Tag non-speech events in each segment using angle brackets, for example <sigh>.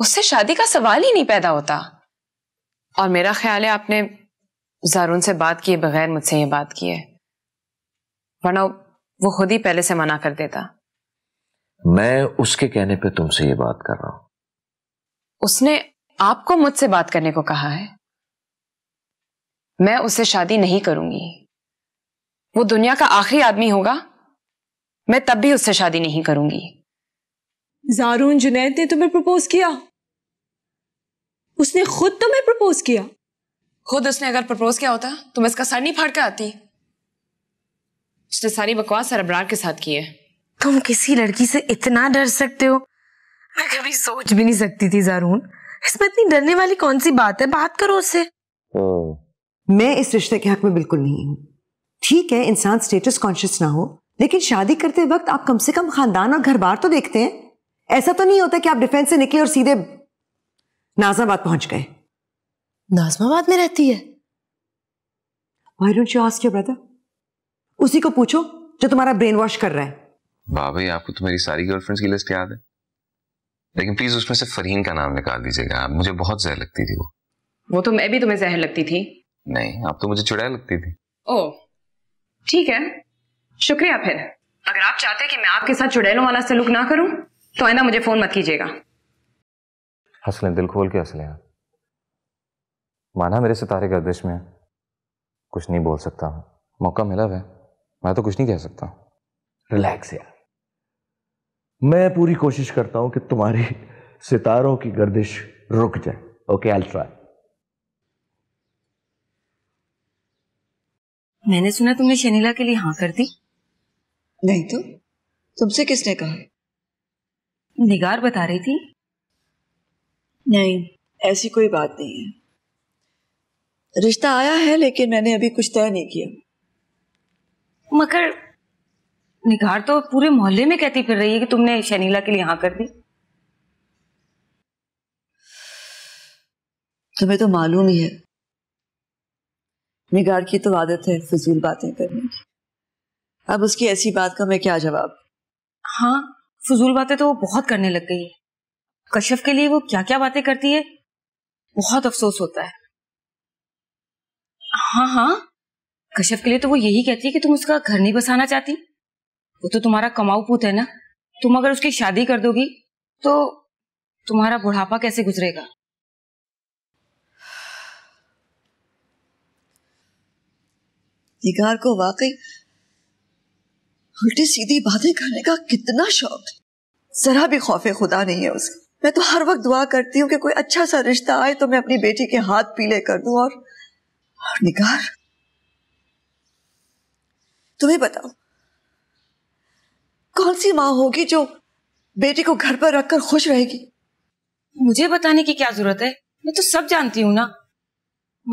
उससे शादी का सवाल ही नहीं पैदा होता और मेरा ख्याल है आपने जारून से बात किए बगैर मुझसे ये बात की है वरना वो खुद ही पहले से मना कर देता मैं उसके कहने पे तुमसे ये बात कर रहा हूं उसने आपको मुझसे बात करने को कहा है मैं उससे शादी नहीं करूंगी वो दुनिया का आखिरी आदमी होगा मैं तब भी उससे शादी नहीं करूंगी जारून जुनैद ने तुम्हें प्रपोज किया उसने खुद तुम्हें प्रपोज किया खुद उसने अगर प्रपोज किया होता तो मैं इसका सर नहीं फाड़ के आती उसने सारी बकवास सरबरार के साथ की है तुम किसी लड़की से इतना डर सकते हो मैं कभी सोच भी नहीं सकती थी जारून इसमें इतनी डरने वाली कौन सी बात है बात करो उससे हम्म। मैं इस रिश्ते के हक में बिल्कुल नहीं हूँ ठीक है इंसान स्टेटस कॉन्शियस ना हो लेकिन शादी करते वक्त आप कम से कम खानदान और घर बार तो देखते हैं ऐसा तो नहीं होता कि आप डिफेंस से निकले और सीधे नाजमाबाद पहुंच गए नाजमाबाद में रहती है Why don't you ask your brother? उसी को पूछो जो तुम्हारा ब्रेन वॉश कर रहा है वाह आपको तो मेरी सारी गर्लफ्रेंड्स की लिस्ट याद है लेकिन प्लीज उसमें से फरीन का नाम निकाल दीजिएगा मुझे बहुत जहर लगती थी वो वो तो मैं भी तुम्हें जहर लगती थी नहीं आप तो मुझे चुड़ैल लगती थी ओ ठीक है शुक्रिया फिर अगर आप चाहते हैं कि मैं आपके साथ चुड़ैलों वाला सलूक ना करूं तो आइंदा मुझे फोन मत कीजिएगा हंस लें दिल खोल के हंस लें माना मेरे सितारे गर्दिश में कुछ नहीं बोल सकता हूँ मौका मिला वह मैं तो कुछ नहीं कह सकता रिलैक्स यार मैं पूरी कोशिश करता हूं कि तुम्हारी सितारों की गर्दिश रुक जाए ओके आई ट्राई मैंने सुना तुमने शनीला के लिए हाँ कर दी नहीं तो तुमसे किसने कहा निगार बता रही थी नहीं ऐसी कोई बात नहीं है रिश्ता आया है लेकिन मैंने अभी कुछ तय नहीं किया मगर निगार तो पूरे मोहल्ले में कहती फिर रही है कि तुमने शनीला के लिए हाँ कर दी तुम्हें तो मालूम ही है निगार की तो आदत है फिजूल बातें करने की अब उसकी ऐसी बात का मैं क्या जवाब हाँ फजूल बातें तो वो बहुत करने लग गई है कश्यप के लिए वो क्या क्या बातें करती है बहुत अफसोस होता है हाँ हाँ कश्यप के लिए तो वो यही कहती है कि तुम उसका घर नहीं बसाना चाहती वो तो तुम्हारा कमाऊ पुत है ना तुम अगर उसकी शादी कर दोगी तो तुम्हारा बुढ़ापा कैसे गुजरेगा निगार को वाकई उल्टी सीधी बातें करने का कितना शौक जरा भी खौफे खुदा नहीं है उसे मैं तो हर वक्त दुआ करती हूँ कि कोई अच्छा सा रिश्ता आए तो मैं अपनी बेटी के हाथ पीले कर दू और, और निगार तुम्हें बताओ कौन सी माँ होगी जो बेटी को घर पर रखकर खुश रहेगी मुझे बताने की क्या जरूरत है मैं तो सब जानती हूँ ना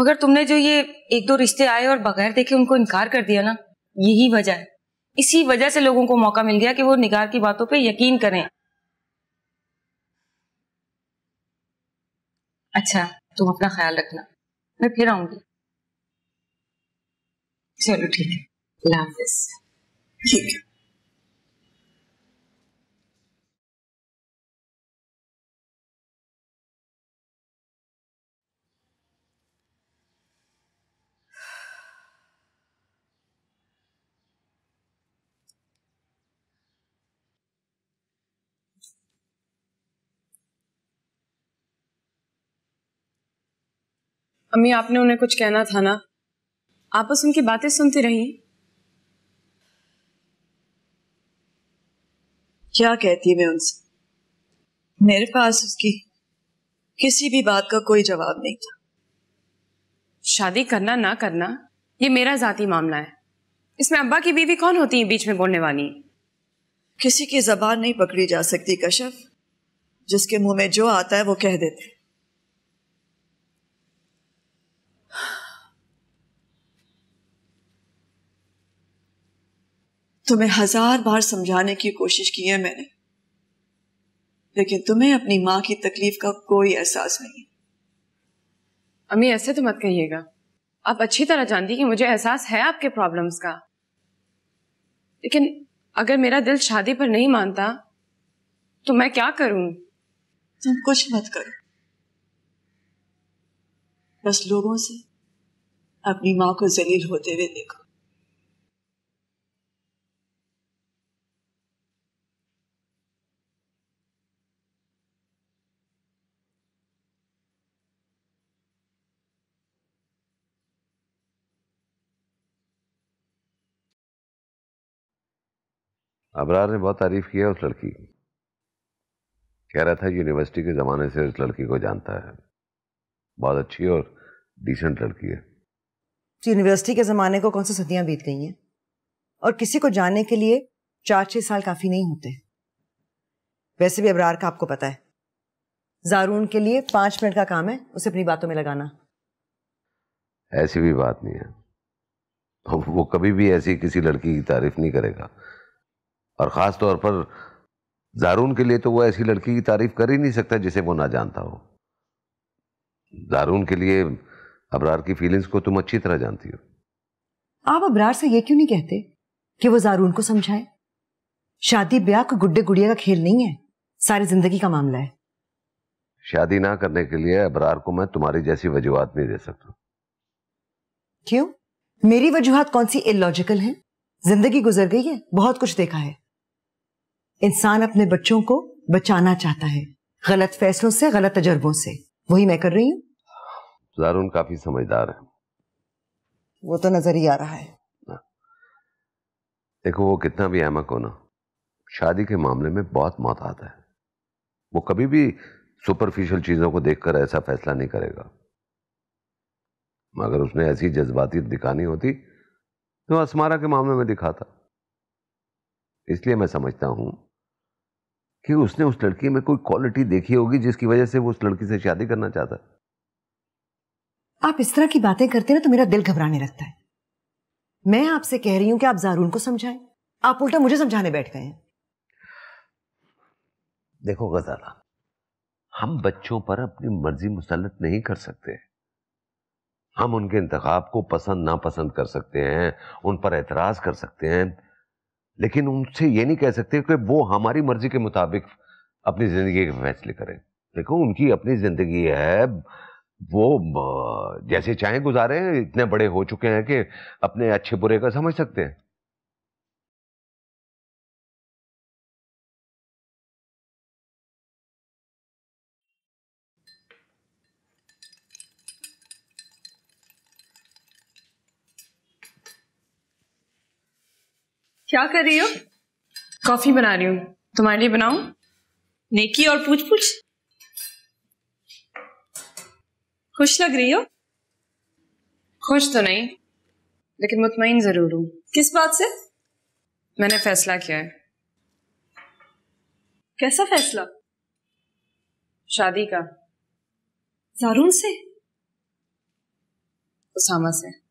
मगर तुमने जो ये एक दो रिश्ते आए और बगैर देखे उनको इनकार कर दिया ना यही वजह है इसी वजह से लोगों को मौका मिल गया कि वो निगार की बातों पे यकीन करें अच्छा तुम अपना ख्याल रखना मैं फिर आऊंगी चलो ठीक है ठीक है अम्मी आपने उन्हें कुछ कहना था ना आप बस उनकी बातें सुनती रही क्या कहती मैं उनसे मेरे पास उसकी किसी भी बात का कोई जवाब नहीं था शादी करना ना करना ये मेरा जाती मामला है इसमें अब्बा की बीवी कौन होती है बीच में बोलने वाली किसी की जबान नहीं पकड़ी जा सकती कशफ जिसके मुंह में जो आता है वो कह देते तुम्हें हजार बार समझाने की कोशिश की है मैंने लेकिन तुम्हें अपनी मां की तकलीफ का कोई एहसास नहीं अम्मी ऐसे तो मत कहिएगा आप अच्छी तरह जानती कि मुझे एहसास है आपके प्रॉब्लम्स का लेकिन अगर मेरा दिल शादी पर नहीं मानता तो मैं क्या करूं तुम कुछ मत करो बस लोगों से अपनी मां को जलील होते हुए देखो अबरार ने बहुत तारीफ किया उस लड़की कह रहा था यूनिवर्सिटी के ज़माने से उस लड़की को जानता है बहुत अच्छी और डिसेंट लड़की है तो यूनिवर्सिटी के ज़माने को कौन सी सदियां बीत गई हैं और किसी को जानने के लिए चार छह साल काफ़ी नहीं होते वैसे भी अबरार का आपको पता है जारून के लिए पांच मिनट का काम है उसे अपनी बातों में लगाना ऐसी भी बात नहीं है वो कभी भी ऐसी किसी लड़की की तारीफ नहीं करेगा और ख़ास तौर पर जारून के लिए तो वो ऐसी लड़की की तारीफ़ कर ही नहीं सकता जिसे वो ना जानता हो जारून के लिए अबरार की फीलिंग्स को तुम अच्छी तरह जानती हो आप अबरार से ये क्यों नहीं कहते कि वो जारून को समझाए शादी ब्याह को गुड्डे गुड़िया का खेल नहीं है सारी जिंदगी का मामला है शादी ना करने के लिए अबरार को मैं तुम्हारी जैसी वजूहत नहीं दे सकता क्यों मेरी वजूहत कौन सी इलॉजिकल है जिंदगी गुजर गई है बहुत कुछ देखा है इंसान अपने बच्चों को बचाना चाहता है गलत फैसलों से गलत तजर्बों से वही मैं कर रही हूँ जारून काफी समझदार है वो तो नजर ही आ रहा है हाँ। देखो वो कितना भी अहमक हो ना शादी के मामले में बहुत मौत आता है वो कभी भी सुपरफिशियल चीजों को देखकर ऐसा फैसला नहीं करेगा मगर उसने ऐसी जज्बाती दिखानी होती तो असमारा के मामले में दिखाता इसलिए मैं समझता हूं कि उसने उस लड़की में कोई क्वालिटी देखी होगी जिसकी वजह से वो उस लड़की से शादी करना चाहता आप इस तरह की बातें करते ना तो मेरा दिल घबराने लगता है मैं आपसे कह रही हूं कि आप जारून को समझाएं आप उल्टा मुझे समझाने बैठ गए हैं देखो गजाला हम बच्चों पर अपनी मर्जी मुसलत नहीं कर सकते हम उनके इंतखाब को पसंद नापसंद कर सकते हैं उन पर एतराज कर सकते हैं लेकिन उनसे ये नहीं कह सकते कि वो हमारी मर्जी के मुताबिक अपनी ज़िंदगी के फैसले करें देखो उनकी अपनी ज़िंदगी है वो जैसे चाहे गुजारे इतने बड़े हो चुके हैं कि अपने अच्छे बुरे का समझ सकते हैं क्या कर रही हो कॉफी बना रही हूँ तुम्हारे लिए बनाऊ नेकी और पूछ पूछ खुश लग रही हो खुश तो नहीं लेकिन मुतमिन जरूर हूं किस बात से मैंने फैसला किया है कैसा फैसला शादी का जारून से उसामा से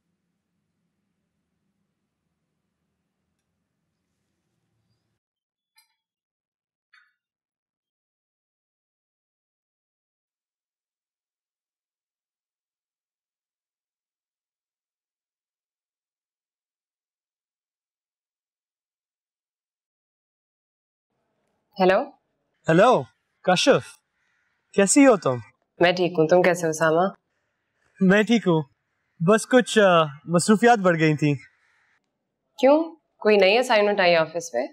हेलो हेलो कशफ कैसी हो तुम मैं ठीक हूँ तुम कैसे हो सामा मैं ठीक हूँ बस कुछ मसरूफियात बढ़ गई थी क्यों कोई नई असाइनमेंट आई ऑफिस में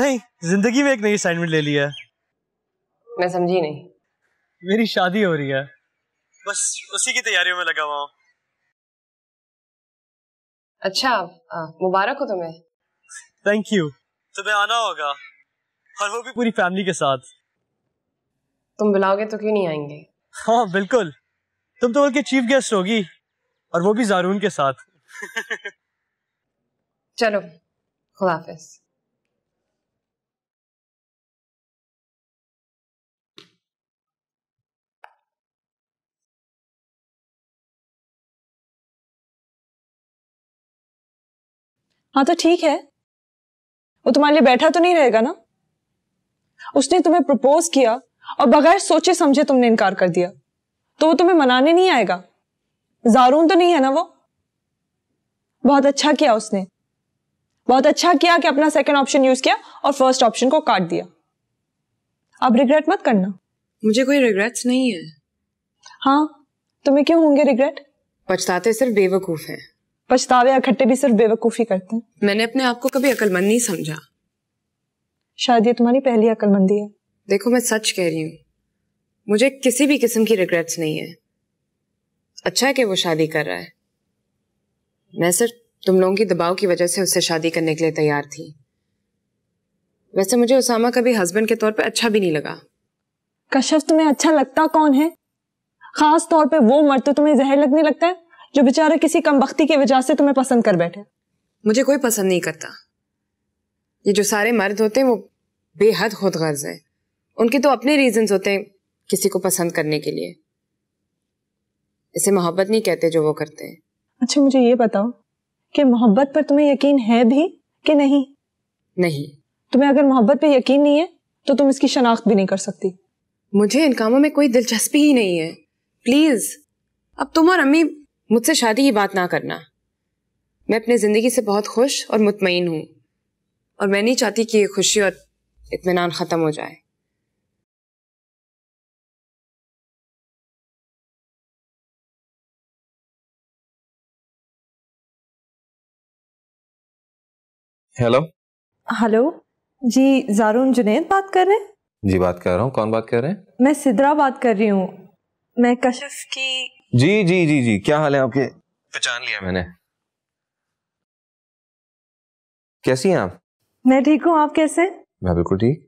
नहीं जिंदगी में एक नई असाइनमेंट ले लिया है मैं समझी नहीं मेरी शादी हो रही है बस उसी की तैयारियों में लगा हुआ हूँ अच्छा मुबारक हो तुम्हें थैंक यू तुम्हें आना होगा और वो भी पूरी फैमिली के साथ तुम बुलाओगे तो क्यों नहीं आएंगे हाँ बिल्कुल तुम तो बल्कि चीफ गेस्ट होगी और वो भी जारून के साथ <laughs> चलो खुदाफिज हाँ तो ठीक है वो तुम्हारे लिए बैठा तो नहीं रहेगा ना उसने तुम्हें प्रपोज किया और बगैर सोचे समझे तुमने इनकार कर दिया तो वो तुम्हें मनाने नहीं आएगा जारून तो नहीं है ना वो बहुत अच्छा किया उसने बहुत अच्छा किया कि अपना सेकंड ऑप्शन यूज किया और फर्स्ट ऑप्शन को काट दिया अब रिग्रेट मत करना मुझे कोई रिग्रेट्स नहीं है हाँ तुम्हें क्यों होंगे रिग्रेट पछताते सिर्फ बेवकूफ है पछतावे इकट्ठे भी सिर्फ बेवकूफी करते हैं मैंने अपने आप को कभी अकलमंद नहीं समझा शायद ये तुम्हारी पहली अकलमंदी है देखो मैं सच कह रही हूँ मुझे किसी भी किस्म की रिग्रेट्स नहीं है अच्छा है कि वो शादी कर रहा है मैं सिर्फ तुम लोगों की दबाव की वजह से उससे शादी करने के लिए तैयार थी वैसे मुझे उसामा कभी हस्बैंड के तौर पे अच्छा भी नहीं लगा कश्यप तुम्हें अच्छा लगता कौन है खास तौर पे वो मर्द तो तुम्हें जहर लगने लगता है जो बेचारा किसी कमबख्ती की वजह से तुम्हें पसंद कर बैठे मुझे कोई पसंद नहीं करता ये जो सारे मर्द होते हैं वो बेहद खुद गर्ज है उनके तो अपने रीजंस होते हैं किसी को पसंद करने के लिए इसे मोहब्बत नहीं कहते जो वो करते हैं अच्छा मुझे ये बताओ कि मोहब्बत पर तुम्हें यकीन है भी कि नहीं नहीं तुम्हें अगर मोहब्बत पे यकीन नहीं है तो तुम इसकी शनाख्त भी नहीं कर सकती मुझे इन कामों में कोई दिलचस्पी ही नहीं है प्लीज अब तुम और अम्मी मुझसे शादी की बात ना करना मैं अपनी जिंदगी से बहुत खुश और मुतमिन हूँ और मैं नहीं चाहती कि ये खुशी और इतमान ख़त्म हो जाए हेलो हेलो जी जारून जुनेद बात कर रहे हैं जी बात कर रहा हूँ कौन बात कर रहे हैं मैं सिद्रा बात कर रही हूँ मैं कशिफ की जी जी जी जी क्या हाल है आपके पहचान लिया मैंने कैसी हैं आप मैं ठीक हूँ आप कैसे मैं बिल्कुल ठीक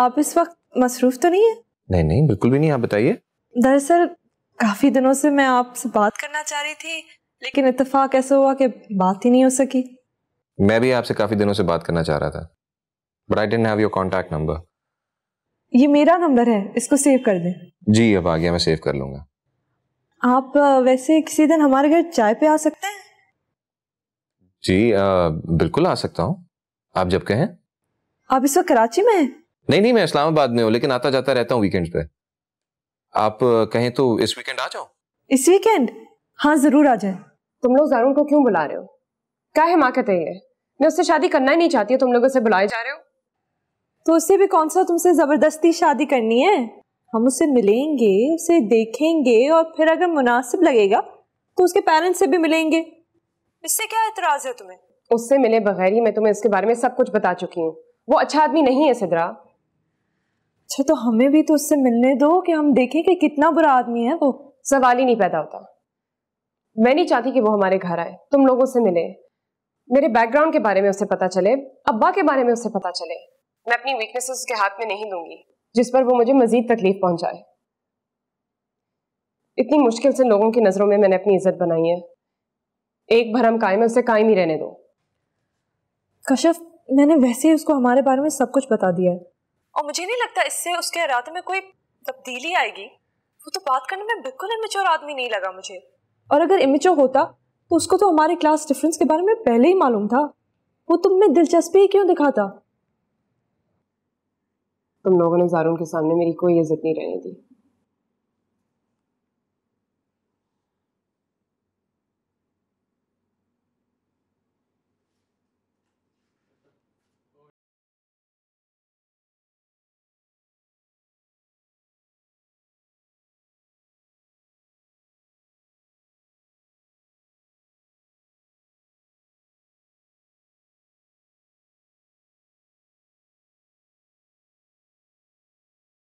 आप इस वक्त मसरूफ तो नहीं है नहीं नहीं बिल्कुल भी नहीं आप बताइए दरअसल काफी दिनों से मैं आपसे बात करना चाह रही थी लेकिन इतफाक ऐसा हुआ कि बात ही नहीं हो सकी मैं भी आपसे काफी दिनों से बात करना चाह रहा था but I don't have your contact number ये मेरा नंबर है इसको सेव कर दें जी अब आ गया मैं सेव कर लूंगा आप वैसे किसी दिन हमारे घर चाय पे आ सकते हैं जी आ, बिल्कुल आ सकता हूँ आप जब कहें आप इस वक्त कराची में हैं नहीं नहीं मैं इस्लामाबाद में हूँ लेकिन आता जाता रहता हूँ वीकेंड पे आप कहें तो इस वीकेंड आ जाओ इस वीकेंड हाँ जरूर आ जाए तुम लोग जारून को क्यों बुला रहे हो क्या है माँ कहते हैं मैं उससे शादी करना ही नहीं चाहती तुम लोग उसे बुलाए जा रहे हो तो उससे भी कौन सा तुमसे जबरदस्ती शादी करनी है हम उसे मिलेंगे उसे देखेंगे और फिर अगर मुनासिब लगेगा तो उसके पेरेंट्स से भी मिलेंगे इससे क्या एतराज है तुम्हें उससे मिले बगैर ही मैं तुम्हें इसके बारे में सब कुछ बता चुकी हूँ वो अच्छा आदमी नहीं है सिद्रा अच्छा तो हमें भी तो उससे मिलने दो कि हम देखें कि कितना बुरा आदमी है वो सवाल ही नहीं पैदा होता मैं नहीं चाहती कि वो हमारे घर आए तुम लोगों से मिले मेरे बैकग्राउंड के बारे में उसे पता चले अब्बा के बारे में उसे पता चले मैं अपनी वीकनेसेस उसके हाथ में नहीं दूंगी जिस पर वो मुझे मजीद तकलीफ पहुंचाए इतनी मुश्किल से लोगों की नज़रों में मैंने अपनी इज्जत बनाई है एक भरम कायम है उसे कायम ही रहने दो कशफ मैंने वैसे ही उसको हमारे बारे में सब कुछ बता दिया है और मुझे नहीं लगता इससे उसके इरादे में कोई तब्दीली आएगी वो तो बात करने में बिल्कुल इमेच्योर आदमी नहीं लगा मुझे और अगर इमेच्योर होता तो उसको तो हमारे क्लास डिफरेंस के बारे में पहले ही मालूम था वो तुम में दिलचस्पी ही क्यों दिखाता तुम लोगों ने जारून के सामने मेरी कोई इज्जत नहीं रहने दी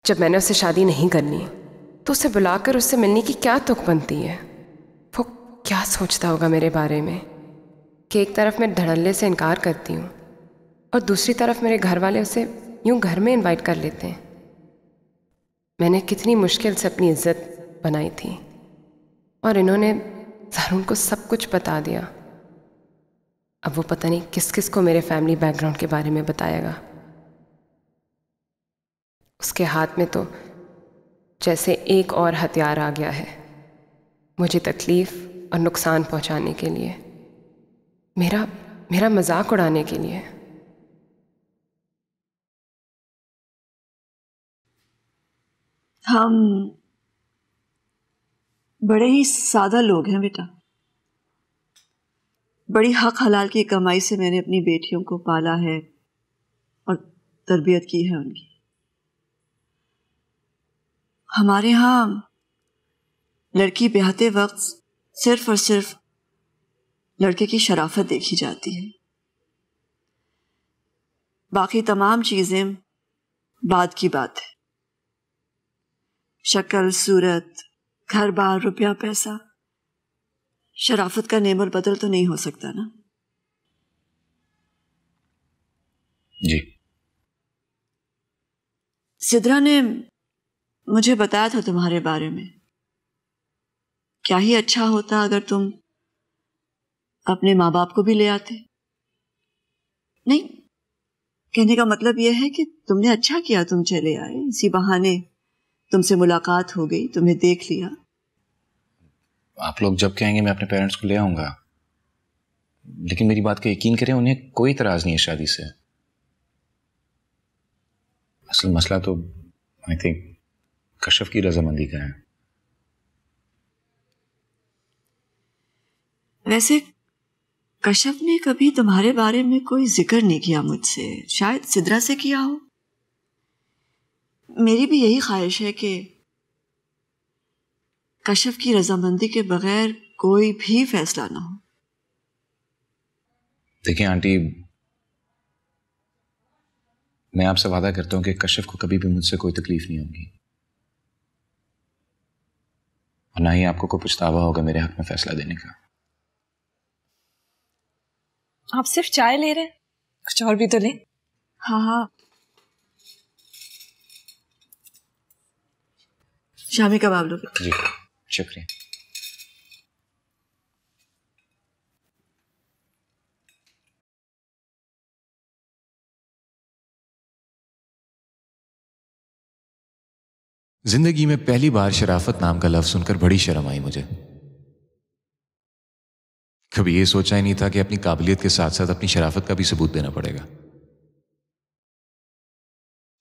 जब मैंने उससे शादी नहीं करनी तो उसे बुलाकर उससे मिलने की क्या तुक बनती है वो क्या सोचता होगा मेरे बारे में कि एक तरफ मैं धड़ल्ले से इनकार करती हूँ और दूसरी तरफ मेरे घर वाले उसे यूं घर में इनवाइट कर लेते हैं मैंने कितनी मुश्किल से अपनी इज्जत बनाई थी और इन्होंने जरून को सब कुछ बता दिया अब वो पता नहीं किस किस को मेरे फैमिली बैकग्राउंड के बारे में बताएगा उसके हाथ में तो जैसे एक और हथियार आ गया है मुझे तकलीफ़ और नुकसान पहुंचाने के लिए मेरा मेरा मजाक उड़ाने के लिए हम बड़े ही सादा लोग हैं बेटा बड़ी हक हलाल की कमाई से मैंने अपनी बेटियों को पाला है और तरबियत की है उनकी हमारे यहाँ लड़की ब्याहते वक्त सिर्फ और सिर्फ लड़के की शराफत देखी जाती है बाकी तमाम चीज़ें बाद की बात है शक्ल सूरत घर बार रुपया पैसा शराफत का नेम और बदल तो नहीं हो सकता ना जी सिद्रा ने मुझे बताया था तुम्हारे बारे में क्या ही अच्छा होता अगर तुम अपने माँ बाप को भी ले आते नहीं कहने का मतलब यह है कि तुमने अच्छा किया तुम चले आए इसी बहाने तुमसे मुलाकात हो गई तुम्हें देख लिया आप लोग जब कहेंगे मैं अपने पेरेंट्स को ले आऊंगा लेकिन मेरी बात का यकीन करें उन्हें कोई तराज नहीं है शादी से असल मसला तो आई थिंक कशफ की रजामंदी का है वैसे कशफ ने कभी तुम्हारे बारे में कोई जिक्र नहीं किया मुझसे शायद सिद्रा से किया हो मेरी भी यही ख्वाहिश है कि कशफ की रजामंदी के बगैर कोई भी फैसला ना हो देखिए आंटी मैं आपसे वादा करता हूं कि कशफ को कभी भी मुझसे कोई तकलीफ नहीं होगी और ना ही आपको कोई पछतावा होगा मेरे हक में फैसला देने का आप सिर्फ चाय ले रहे हैं कुछ और भी तो लें हाँ हाँ शामी कबाब लोगे जी शुक्रिया जिंदगी में पहली बार शराफत नाम का लफ्ज सुनकर बड़ी शर्म आई मुझे कभी यह सोचा ही नहीं था कि अपनी काबिलियत के साथ साथ अपनी शराफत का भी सबूत देना पड़ेगा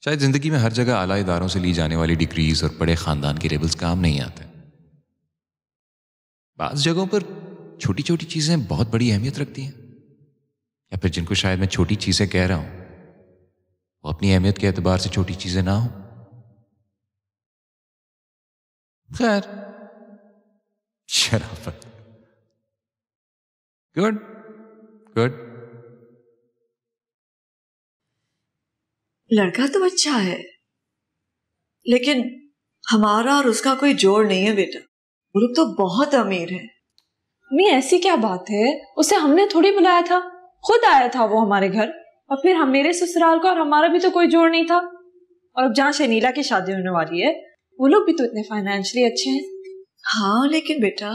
शायद जिंदगी में हर जगह आला इदारों से ली जाने वाली डिग्रीज और बड़े खानदान के लेबल्स काम नहीं आते बाज जगहों पर छोटी छोटी चीजें बहुत बड़ी अहमियत रखती हैं या फिर जिनको शायद मैं छोटी चीजें कह रहा हूं वो अपनी अहमियत के एतबार से छोटी चीजें ना हों खैर शराफत गुड गुड लड़का तो अच्छा है लेकिन हमारा और उसका कोई जोड़ नहीं है बेटा गुरु तो बहुत अमीर है मैं ऐसी क्या बात है उसे हमने थोड़ी बुलाया था खुद आया था वो हमारे घर और फिर हम मेरे ससुराल को और हमारा भी तो कोई जोड़ नहीं था और अब जहाँ शनीला की शादी होने वाली है वो लोग भी तो इतने फाइनेंशियली अच्छे हैं हाँ लेकिन बेटा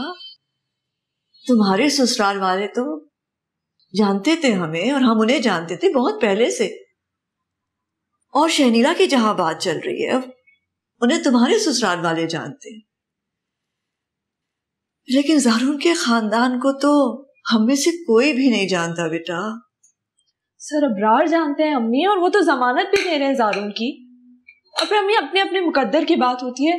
तुम्हारे ससुराल वाले तो जानते थे हमें और हम उन्हें जानते थे बहुत पहले से और शहनीला की जहां बात चल रही है उन्हें तुम्हारे ससुराल वाले जानते हैं लेकिन जारून के खानदान को तो हम में से कोई भी नहीं जानता बेटा सर अब्रार जानते हैं अम्मी और वो तो जमानत भी दे रहे हैं जारून की और हमें अपने अपने मुकद्दर की बात होती है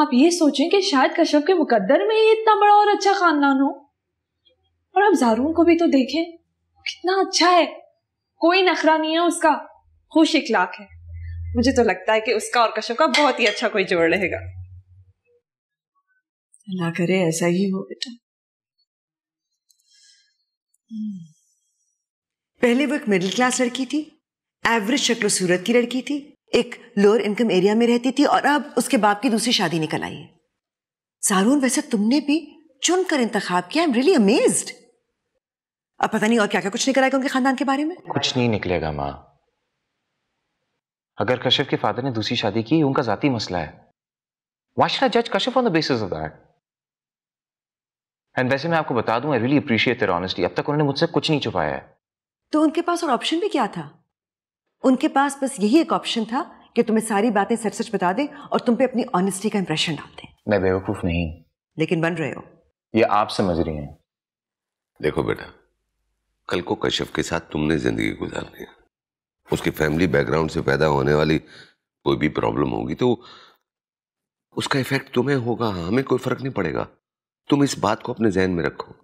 आप ये सोचें कि शायद कश्यप के मुकद्दर में ही इतना बड़ा और अच्छा खानदान हो और आप जारून को भी तो देखें कितना अच्छा है कोई नखरा नहीं है उसका खुश इखलाक है मुझे तो लगता है कि उसका और कश्यप का बहुत ही अच्छा कोई जोड़ रहेगा अल्लाह करे ऐसा ही हो बेटा हम्म। पहले वो एक मिडिल क्लास लड़की थी एवरेज शक्ल सूरत की लड़की थी एक लोअर इनकम एरिया में रहती थी और अब उसके बाप की दूसरी शादी निकल आई है सारून वैसे तुमने भी चुनकर इंतखाब किया आई एम रियली अमेज्ड अब पता नहीं और क्या क्या कुछ निकल आएगा उनके खानदान के बारे में कुछ नहीं निकलेगा माँ अगर कश्यप के फादर ने दूसरी शादी की उनका जाती मसला है वाशरा जज Kashyap on the basis of that and वैसे मैं आपको बता दूं I really appreciate their honesty अब तक उन्होंने मुझसे कुछ नहीं छुपाया है तो उनके पास और ऑप्शन भी क्या था उनके पास बस यही एक ऑप्शन था कि तुम्हें सारी बातें सच सच बता दें और तुम पे अपनी ऑनेस्टी का इंप्रेशन डाल दें मैं बेवकूफ नहीं लेकिन बन रहे हो ये आप समझ रही हैं देखो बेटा कल को कश्यप के साथ तुमने जिंदगी गुजार दी उसकी फैमिली बैकग्राउंड से पैदा होने वाली कोई भी प्रॉब्लम होगी तो उसका इफेक्ट तुम्हें होगा हमें कोई फर्क नहीं पड़ेगा तुम इस बात को अपने जहन में रखो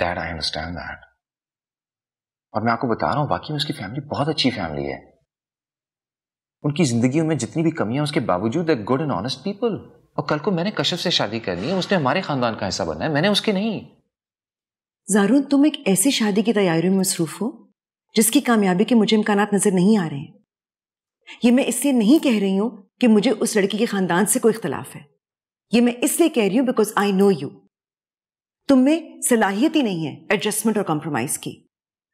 डैड आई अंडरस्टैंड दैट और मैं आपको बता रहा हूँ वाकई में उसकी फैमिली बहुत अच्छी फैमिली है उनकी जिंदगी में जितनी भी कमियां उसके बावजूद गुड एंड ऑनेस्ट पीपल और कल को मैंने कश्यप से शादी करनी है उसने हमारे खानदान का हिस्सा बनना है मैंने उसके नहीं जारून तुम एक ऐसी शादी की तैयारी में मसरूफ हो जिसकी कामयाबी के मुझे इम्कान नजर नहीं आ रहे हैं ये मैं इसलिए नहीं कह रही हूं कि मुझे उस लड़की के खानदान से कोई इख्तलाफ है ये मैं इसलिए कह रही हूँ बिकॉज आई नो यू तुम में सलाहियत ही नहीं है एडजस्टमेंट और कॉम्प्रोमाइज की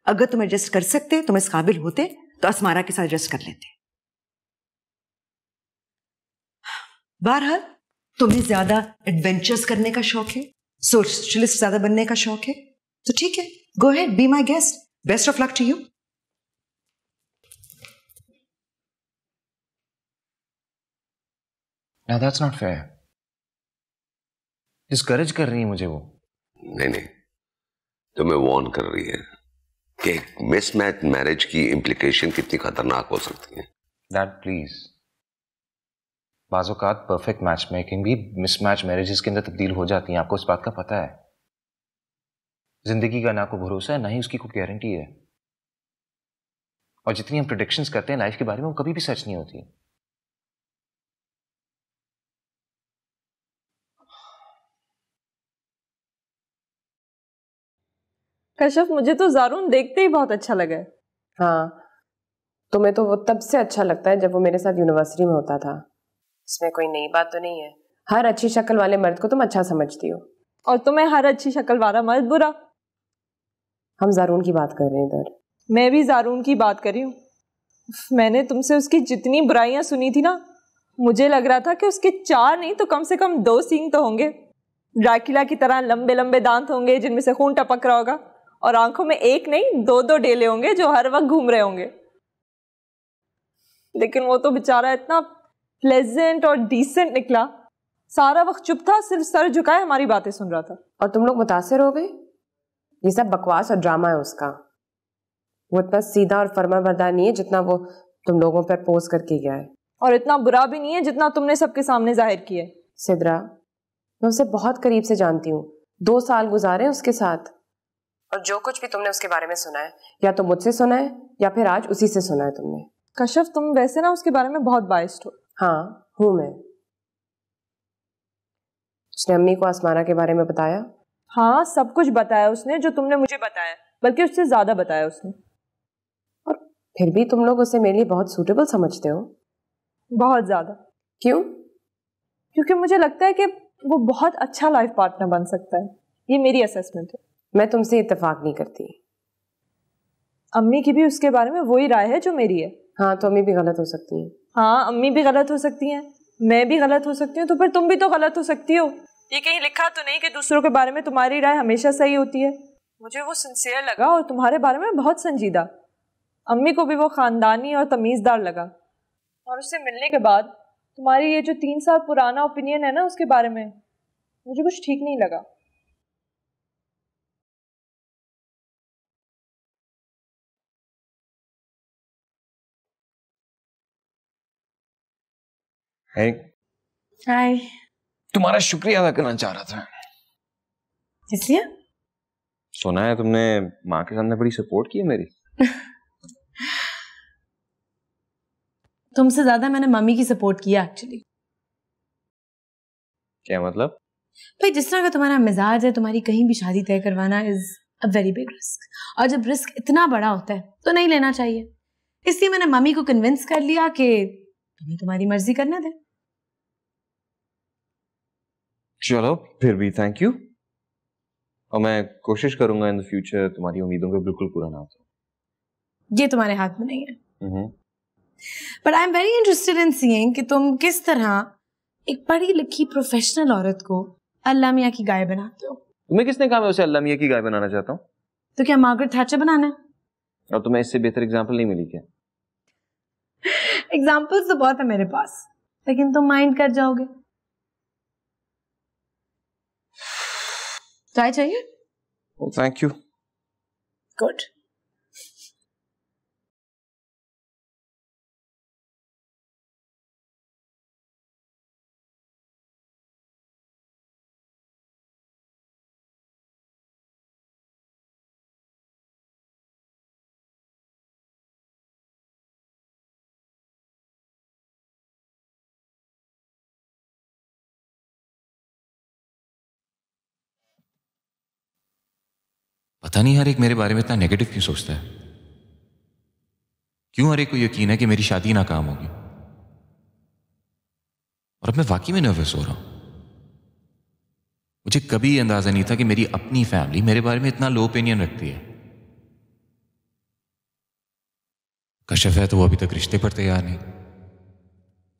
अगर तुम एडजस्ट कर सकते तुम इस काबिल होते तो असमारा के साथ एडजस्ट कर लेते बहरहाल तुम्हें ज्यादा एडवेंचर्स करने का शौक है सोशलिस्ट ज्यादा बनने का शौक है तो ठीक है go ahead be my guest best of luck to you Now that's not fair. Discourage कर रही है मुझे वो नहीं नहीं तुम्हें वॉर्न कर रही है कि मिसमैच मैरिज की इम्प्लीकेशन कितनी खतरनाक हो सकती है दैट प्लीज बाज़ात परफेक्ट मैच मेकिंग भी मिसमैच मैरिजेस के अंदर तब्दील हो जाती हैं आपको इस बात का पता है जिंदगी का ना को भरोसा है ना ही उसकी कोई गारंटी है और जितनी हम प्रोडिक्शंस करते हैं लाइफ के बारे में वो कभी भी सच नहीं होती कश्यप मुझे तो जारून देखते ही बहुत अच्छा लगा हाँ तुम्हें तो वो तब से अच्छा लगता है जब वो मेरे साथ यूनिवर्सिटी में होता था इसमें कोई नई बात तो नहीं है हर अच्छी शक्ल वाले मर्द को तुम अच्छा समझती हो और तुम्हें हर अच्छी शक्ल वाला मर्द बुरा हम जारून की बात कर रहे हैं इधर मैं भी जारून की बात कर रही हूँ मैंने तुमसे उसकी जितनी बुराइयाँ सुनी थी ना मुझे लग रहा था कि उसके चार नहीं तो कम से कम दो सींग तो होंगे ड्राकिला की तरह लंबे लंबे दांत होंगे जिनमें से खून टपक रहा होगा और आंखों में एक नहीं दो दो डेले होंगे जो हर वक्त घूम रहे होंगे लेकिन वो तो बेचारा इतना प्लेजेंट और डिसेंट निकला सारा वक्त चुप था सिर्फ सर झुकाए हमारी बातें सुन रहा था और तुम लोग मुतासर हो गए ये सब बकवास और ड्रामा है उसका वो इतना सीधा और फर्मा बर्दार नहीं है जितना वो तुम लोगों पर पोज करके गया है और इतना बुरा भी नहीं है जितना तुमने सबके सामने जाहिर किया है सिद्रा मैं उसे बहुत करीब से जानती हूँ दो साल गुजारे उसके साथ और जो कुछ भी तुमने उसके बारे में सुना है या तो मुझसे सुना है या फिर आज उसी से सुना है तुमने कश्यप तुम वैसे ना उसके बारे में बहुत बाइस्ड हो हाँ हूं मैं उसने अम्मी को आसमाना के बारे में बताया हाँ सब कुछ बताया उसने जो तुमने मुझे बताया बल्कि उससे ज़्यादा बताया उसने और फिर भी तुम लोग उसे मेरे लिए बहुत सूटेबल समझते हो बहुत ज़्यादा क्यों क्योंकि मुझे लगता है कि वो बहुत अच्छा लाइफ पार्टनर बन सकता है ये मेरी असेसमेंट है मैं तुमसे इतफाक नहीं करती अम्मी की भी उसके बारे में वही राय है जो मेरी है हाँ तो अम्मी भी गलत हो सकती हैं हाँ अम्मी भी गलत हो सकती हैं मैं भी गलत हो सकती हूँ तो फिर तुम भी तो गलत हो सकती हो ये कहीं लिखा तो नहीं कि दूसरों के बारे में तुम्हारी राय हमेशा सही होती है मुझे वो सिंसियर लगा और तुम्हारे बारे में बहुत संजीदा अम्मी को भी वो ख़ानदानी और तमीज़दार लगा और उससे मिलने के बाद तुम्हारी ये जो तीन साल पुराना ओपिनियन है ना उसके बारे में मुझे कुछ ठीक नहीं लगा हाय तुम्हारा शुक्रिया अदा करना चाह रहा था इसलिए सुना है तुमने माँ के सामने बड़ी सपोर्ट की है मेरी <laughs> तुमसे ज्यादा मैंने मम्मी की सपोर्ट किया एक्चुअली क्या मतलब भाई जिस तरह का तुम्हारा मिजाज है तुम्हारी कहीं भी शादी तय करवाना is a very big risk और जब रिस्क इतना बड़ा होता है तो नहीं लेना चाहिए इसलिए मैंने मम्मी को कन्विंस कर लिया कि तुम्हें तुम्हारी मर्जी करना दे चलो फिर भी थैंक यू और मैं कोशिश करूंगा इन द फ्यूचर तुम्हारी उम्मीदों का बिल्कुल पूरा ना हो ये तुम्हारे हाथ में नहीं है but I am very interested in seeing कि तुम किस तरह एक पढ़ी लिखी प्रोफेशनल औरत को अल्लामिया की गाय बनाते हो तुम्हें किसने कहा मैं उसे अल्लामिया की गाय बनाना चाहता हूँ तो क्या मार्गरेट थैचर बनाना है और तुम्हें इससे बेहतर एग्जाम्पल नहीं मिली क्या एग्जाम्पल्स तो बहुत है मेरे पास लेकिन तुम माइंड कर जाओगे चाय चाहिए थैंक यू गुड पता नहीं हर एक मेरे बारे में इतना नेगेटिव क्यों सोचता है क्यों हर एक को यकीन है कि मेरी शादी नाकाम होगी और अब मैं वाकई में नर्वस हो रहा हूं मुझे कभी अंदाजा नहीं था कि मेरी अपनी फैमिली मेरे बारे में इतना लो ओपिनियन रखती है कशफ है तो वो अभी तक रिश्ते पर तैयार नहीं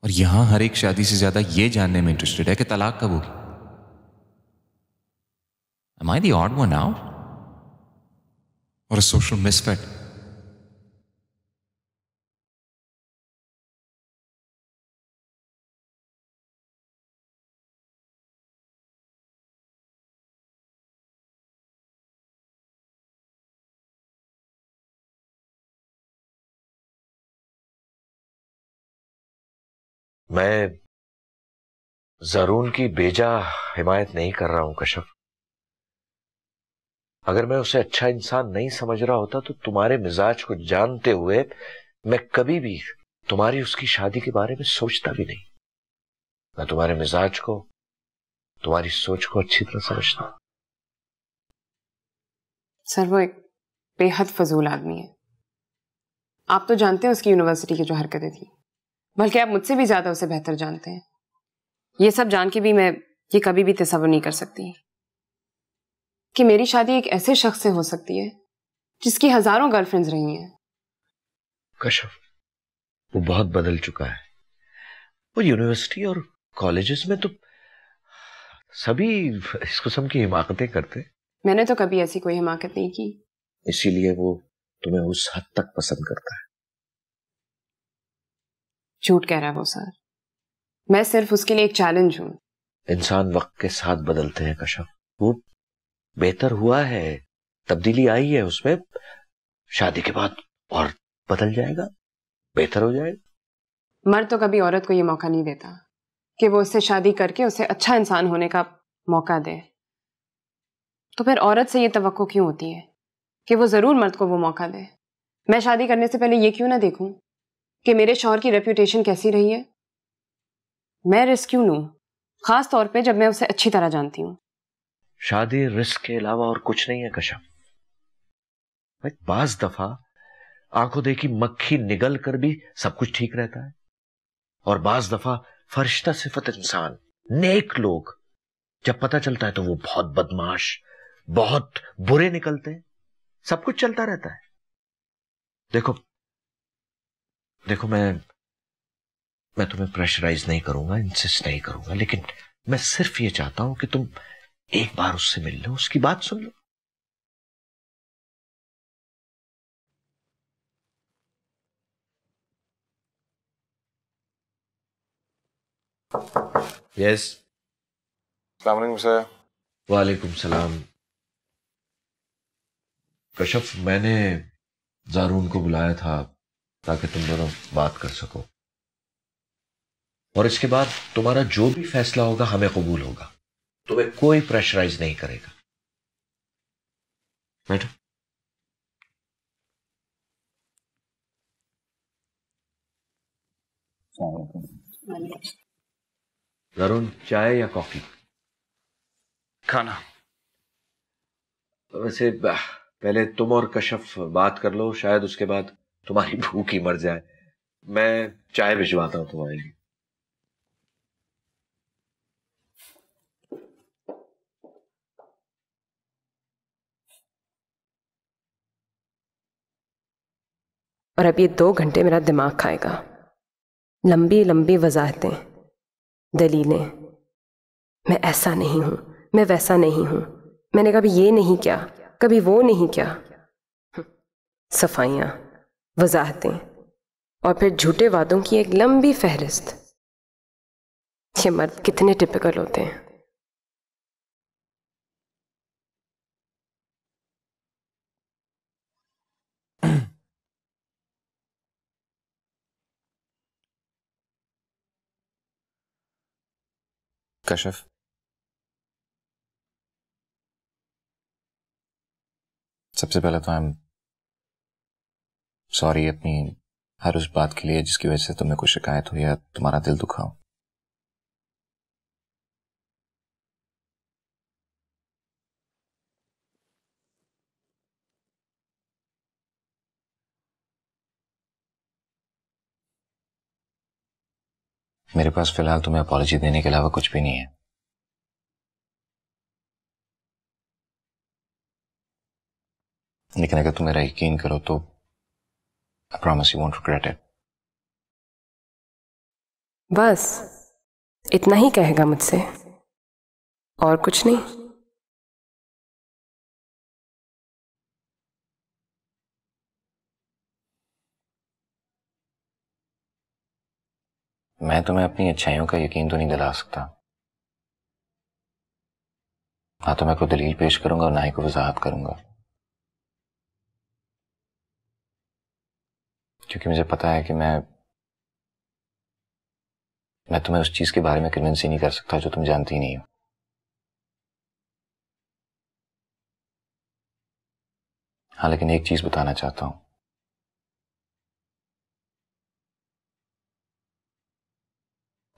और यहां हर एक शादी से ज्यादा ये जानने में इंटरेस्टेड है कि तलाक कब होगी Am the ORed odd one or a social misfit. मैं जरून की बेजा हिमायत नहीं कर रहा हूं कश्यप अगर मैं उसे अच्छा इंसान नहीं समझ रहा होता तो तुम्हारे मिजाज को जानते हुए मैं कभी भी तुम्हारी उसकी शादी के बारे में सोचता भी नहीं मैं तुम्हारे मिजाज को तुम्हारी सोच को अच्छी तरह समझता सर वो एक बेहद फजूल आदमी है आप तो जानते हैं उसकी यूनिवर्सिटी की जो हरकतें थी बल्कि आप मुझसे भी ज्यादा उसे बेहतर जानते हैं ये सब जान के भी मैं ये कभी भी तस्वर नहीं कर सकती कि मेरी शादी एक ऐसे शख्स से हो सकती है जिसकी हजारों गर्लफ्रेंड्स रही हैं कश्यप वो बहुत बदल चुका है वो यूनिवर्सिटी और कॉलेजेस में तो सभी इस किस्म की हिमाकतें करते मैंने तो कभी ऐसी कोई हिमाकत नहीं की इसीलिए वो तुम्हें उस हद तक पसंद करता है झूठ कह रहा है वो सर मैं सिर्फ उसके लिए एक चैलेंज हूं इंसान वक्त के साथ बदलते हैं कश्यप वो बेहतर हुआ है तब्दीली आई है उसमें शादी के बाद और बदल जाएगा बेहतर हो जाएगा मर्द तो कभी औरत को ये मौका नहीं देता कि वो उससे शादी करके उसे अच्छा इंसान होने का मौका दे तो फिर औरत से ये तो क्यों होती है कि वो ज़रूर मर्द को वो मौका दे मैं शादी करने से पहले ये क्यों ना देखूं कि मेरे शोहर की रेप्यूटेशन कैसी रही है मैं रिस्क क्यों लूँ ख़ास तौर पे जब मैं उसे अच्छी तरह जानती हूँ शादी रिस्क के अलावा और कुछ नहीं है कशम भाई बाज दफा आंखों देखी मक्खी निगल कर भी सब कुछ ठीक रहता है और बाज दफा फरिश्ता सिफत इंसान नेक लोग जब पता चलता है तो वो बहुत बदमाश बहुत बुरे निकलते हैं सब कुछ चलता रहता है देखो देखो मैं मैं तुम्हें प्रेशराइज नहीं करूंगा इंसिस्ट नहीं करूंगा लेकिन मैं सिर्फ ये चाहता हूं कि तुम एक बार उससे मिल लो उसकी बात सुन लो यस सर वालेकुम सलाम कशफ मैंने जारून को बुलाया था ताकि तुम दोनों बात कर सको और इसके बाद तुम्हारा जो भी फैसला होगा हमें कबूल होगा तुम्हें तो कोई प्रेशराइज नहीं करेगा बैठो वरुण चाय या कॉफी खाना तो वैसे पहले तुम और कशफ बात कर लो शायद उसके बाद तुम्हारी <laughs> भूख ही मर जाए मैं चाय भिजवाता हूं तुम्हारे लिए और अब ये दो घंटे मेरा दिमाग खाएगा लंबी लंबी वजाहतें दलीलें मैं ऐसा नहीं हूं मैं वैसा नहीं हूं मैंने कभी ये नहीं किया कभी वो नहीं किया हम्म, सफाइयाँ वजाहतें और फिर झूठे वादों की एक लंबी फहरिस्त ये मर्द कितने टिपिकल होते हैं कशफ सबसे पहले तो हम सॉरी अपनी हर उस बात के लिए जिसकी वजह से तुम्हें कुछ शिकायत हो या तुम्हारा दिल दुखा मेरे पास फिलहाल तुम्हें अपॉलॉजी देने के अलावा कुछ भी नहीं है लेकिन अगर तुम मेरा यकीन करो तो I promise you won't regret it बस इतना ही कहेगा मुझसे और कुछ नहीं मैं तुम्हें अपनी अच्छाइयों का यकीन तो नहीं दिला सकता ना तो मैं कोई दलील पेश करूंगा और ना ही कोई वजाहत करूंगा क्योंकि मुझे पता है कि मैं मैं तुम्हें उस चीज के बारे में कन्विंस ही नहीं कर सकता जो तुम जानती नहीं हो हाँ लेकिन एक चीज बताना चाहता हूं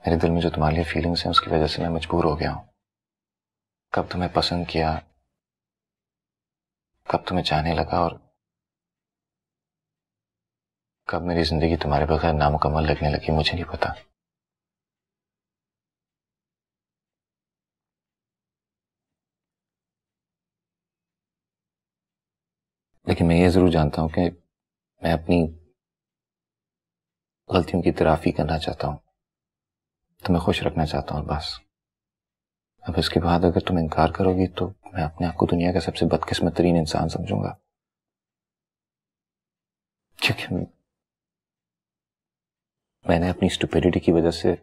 मेरे दिल में जो तुम्हारे लिए फीलिंग्स हैं उसकी वजह से मैं मजबूर हो गया हूं कब तुम्हें पसंद किया कब तुम्हें चाहने लगा और कब मेरी जिंदगी तुम्हारे बगैर नामुकम्मल लगने लगी मुझे नहीं पता लेकिन मैं ये जरूर जानता हूं कि मैं अपनी गलतियों की तराफी करना चाहता हूं तुम्हें तो खुश रखना चाहता हूँ बस अब इसके बाद अगर तुम इनकार करोगी तो मैं अपने आप को दुनिया का सबसे बदकिस्मत तरीन इंसान समझूंगा क्योंकि मैंने अपनी स्टुपिडिटी की वजह से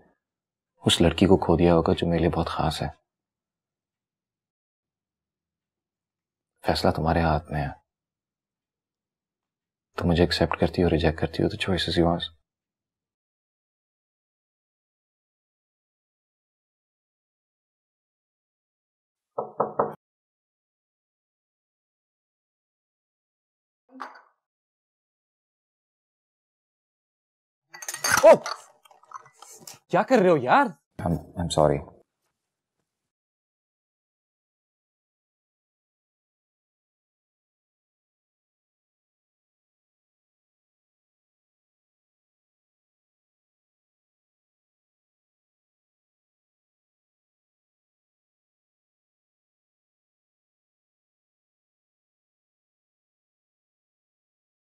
उस लड़की को खो दिया होगा जो मेरे लिए बहुत खास है फैसला तुम्हारे हाथ में है तुम मुझे एक्सेप्ट करती हो रिजेक्ट करती हो तो चॉइस इज योर्स ओ क्या कर रहे हो यार आई एम सॉरी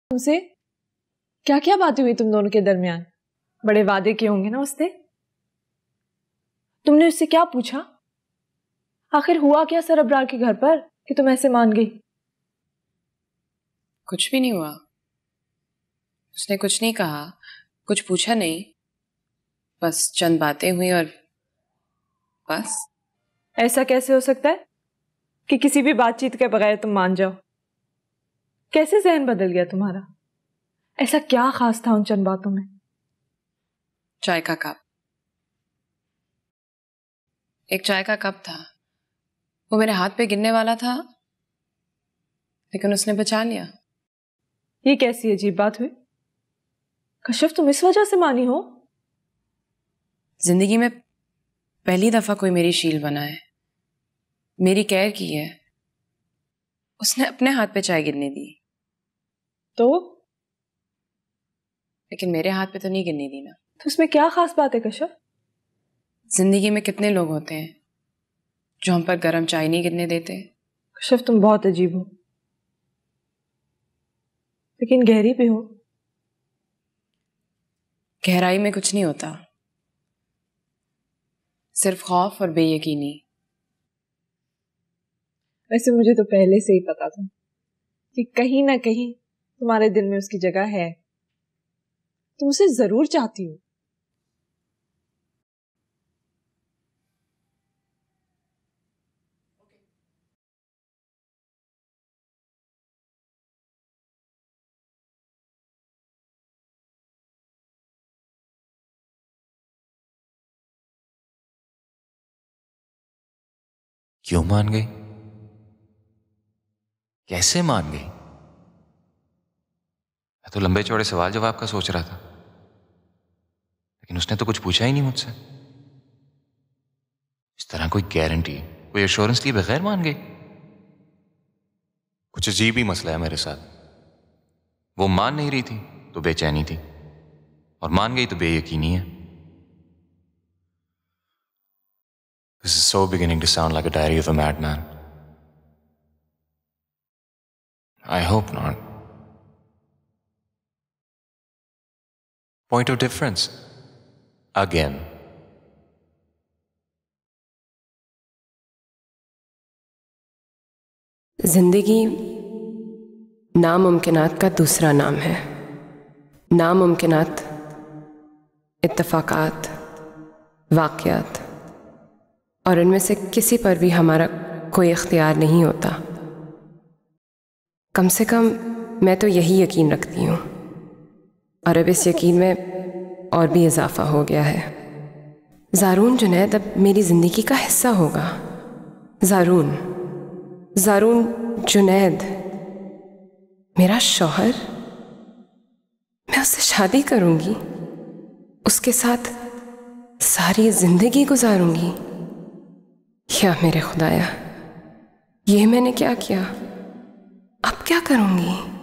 तुमसे क्या क्या बातें हुई तुम दोनों के दरमियान बड़े वादे किए होंगे ना उसने तुमने उससे क्या पूछा आखिर हुआ क्या सर अब्रार के घर पर कि तुम ऐसे मान गई कुछ भी नहीं हुआ उसने कुछ नहीं कहा कुछ पूछा नहीं बस चंद बातें हुई और बस ऐसा कैसे हो सकता है कि किसी भी बातचीत के बगैर तुम मान जाओ कैसे जहन बदल गया तुम्हारा ऐसा क्या खास था उन चंद बातों में चाय का कप एक चाय का कप था वो मेरे हाथ पे गिरने वाला था लेकिन उसने बचा लिया ये कैसी अजीब बात हुई कश्यप तुम इस वजह से मानी हो जिंदगी में पहली दफा कोई मेरी शील बना है मेरी केयर की है उसने अपने हाथ पे चाय गिरने दी तो लेकिन मेरे हाथ पे तो नहीं गिरने दी ना तो उसमें क्या खास बात है कश्यप जिंदगी में कितने लोग होते हैं जो हम पर गर्म चाय नहीं कितने देते कश्यप तुम बहुत अजीब हो लेकिन गहरी भी हो गहराई में कुछ नहीं होता सिर्फ खौफ और बेयकीनी वैसे मुझे तो पहले से ही पता था कि कहीं ना कहीं तुम्हारे दिल में उसकी जगह है तुम उसे जरूर चाहती हो क्यों मान गई कैसे मान गई मैं तो लंबे चौड़े सवाल जवाब का सोच रहा था लेकिन उसने तो कुछ पूछा ही नहीं मुझसे इस तरह कोई गारंटी कोई एश्योरेंस लिए बगैर मान गई कुछ अजीब ही मसला है मेरे साथ वो मान नहीं रही थी तो बेचैनी थी और मान गई तो बेयकीनी है This is so beginning to sound like a diary of a madman. I hope not. Point of difference. Again. जिंदगी नामुमकिनात का दूसरा नाम है नामुमकिनात इत्तफाकात वाक़ात और उनमें से किसी पर भी हमारा कोई अख्तियार नहीं होता कम से कम मैं तो यही यकीन रखती हूँ और अब इस यकीन में और भी इजाफा हो गया है ज़ारून जुनैद अब मेरी ज़िंदगी का हिस्सा होगा ज़ारून ज़ारून जुनैद मेरा शौहर मैं उससे शादी करूँगी उसके साथ सारी ज़िंदगी गुजारूँगी क्या मेरे खुदाया ये मैंने क्या किया अब क्या करूँगी